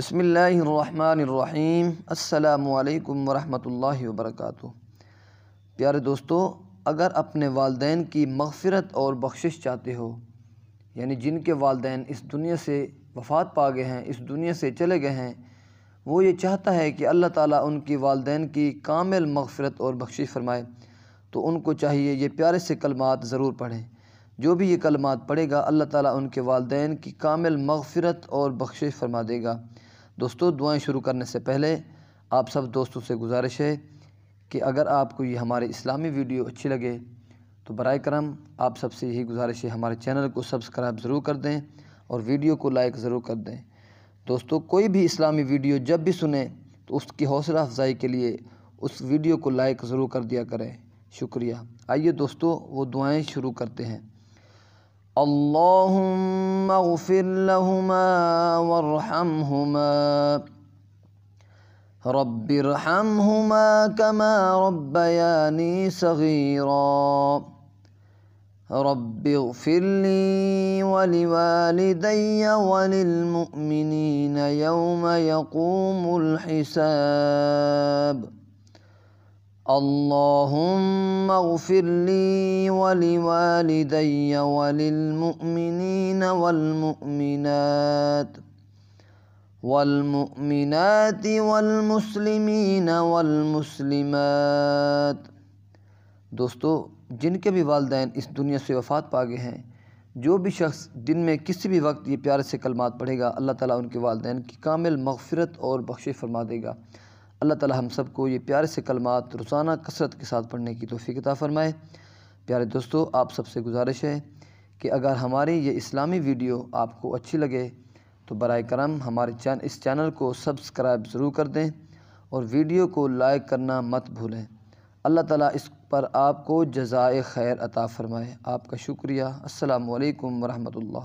بسم اللہ الرحمن الرحیم السلام علیکم ورحمۃ اللہ وبرکاتہ پیارے دوستو اگر اپنے والدین کی مغفرت اور بخشش چاہتے ہو یعنی جن کے والدین اس دنیا سے وفات پا گئے ہیں اس دنیا سے چلے گئے ہیں وہ یہ چاہتا ہے کہ اللہ تعالیٰ ان کی والدین کی کامل مغفرت اور بخشش فرمائے تو ان کو چاہیے یہ پیارے سے کلمات ضرور پڑھیں جو بھی یہ کلمات پڑھے گا اللہ تعالیٰ ان کے والدین کی کامل مغفرت اور بخشش فرما دے گا دوستو دعائیں شروع کرنے سے پہلے آپ سب دوستوں سے گزارش ہے کہ اگر آپ کو یہ ہمارے اسلامی ویڈیو اچھی لگے تو برائے کرم آپ سب سے یہی گزارش ہے ہمارے چینل کو سبسکرائب ضرور کر دیں اور ویڈیو کو لائک ضرور کر دیں دوستو کوئی بھی اسلامی ویڈیو جب بھی سنیں تو اس کی حوصلہ افزائی کے لیے اس ویڈیو کو لائک ضرور کر دیا کریں شکریہ آئیے دوستو وہ دعائیں شروع کرتے ہیں اللهم اغفر لهما وارحمهما رب ارحمهما كما ربياني صغيرا رب اغفر لي ولوالدي وللمؤمنين يوم يقوم الحساب اللهم اغفر لي ولوالدي وللمؤمنين والمؤمنات والمؤمنات والمسلمين والمسلمات دوستو جن کے بھی والدین اس دنیا سے وفات پا گئے ہیں جو بھی شخص دن میں کسی بھی وقت یہ پیارے سے کلمات پڑھے گا اللہ تعالیٰ ان کے والدین کی کامل مغفرت اور بخشی فرما دے گا اللہ تعالی ہم سب کو یہ پیارے سے کلمات روزانہ کثرت کے ساتھ پڑھنے کی توفیق عطا فرمائے پیارے دوستو آپ سب سے گزارش ہے کہ اگر ہماری یہ اسلامی ویڈیو آپ کو اچھی لگے تو برائے کرم ہمارے چین اس چینل کو سبسکرائب ضرور کر دیں اور ویڈیو کو لائک کرنا مت بھولیں اللہ تعالیٰ اس پر آپ کو جزائے خیر عطا فرمائے آپ کا شکریہ السلام علیکم ورحمۃ اللہ